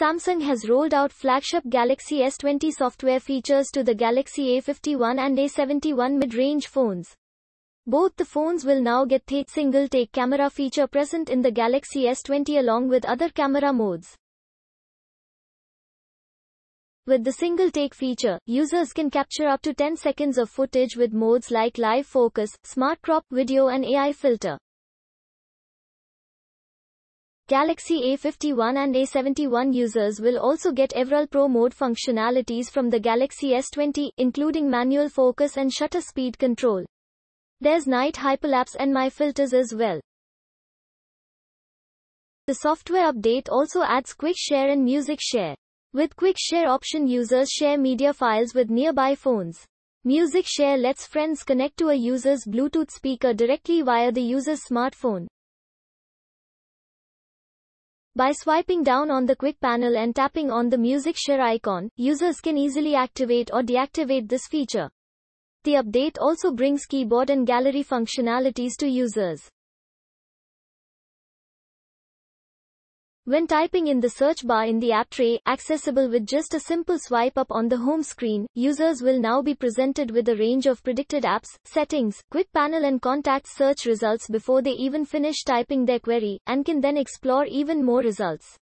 Samsung has rolled out flagship Galaxy S20 software features to the Galaxy A51 and A71 mid-range phones. Both the phones will now get the single-take camera feature present in the Galaxy S20 along with other camera modes. With the single take feature, users can capture up to 10 seconds of footage with modes like live focus, smart crop video and AI filter. Galaxy A51 and A71 users will also get Everal Pro mode functionalities from the Galaxy S20, including manual focus and shutter speed control. There's night hyperlapse and my filters as well. The software update also adds quick share and music share. With quick share option users share media files with nearby phones. Music share lets friends connect to a user's Bluetooth speaker directly via the user's smartphone. By swiping down on the quick panel and tapping on the music share icon, users can easily activate or deactivate this feature. The update also brings keyboard and gallery functionalities to users. When typing in the search bar in the app tray, accessible with just a simple swipe up on the home screen, users will now be presented with a range of predicted apps, settings, quick panel and contact search results before they even finish typing their query, and can then explore even more results.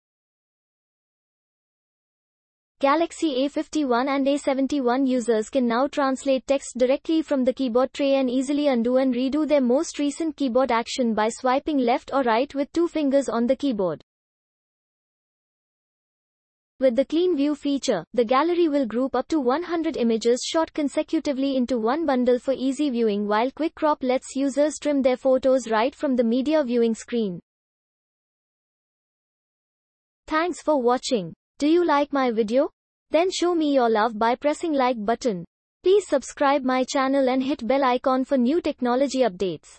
Galaxy A51 and A71 users can now translate text directly from the keyboard tray and easily undo and redo their most recent keyboard action by swiping left or right with two fingers on the keyboard. With the Clean View feature, the gallery will group up to 100 images shot consecutively into one bundle for easy viewing while Quick Crop lets users trim their photos right from the media viewing screen. Thanks for watching. Do you like my video? Then show me your love by pressing like button. Please subscribe my channel and hit bell icon for new technology updates.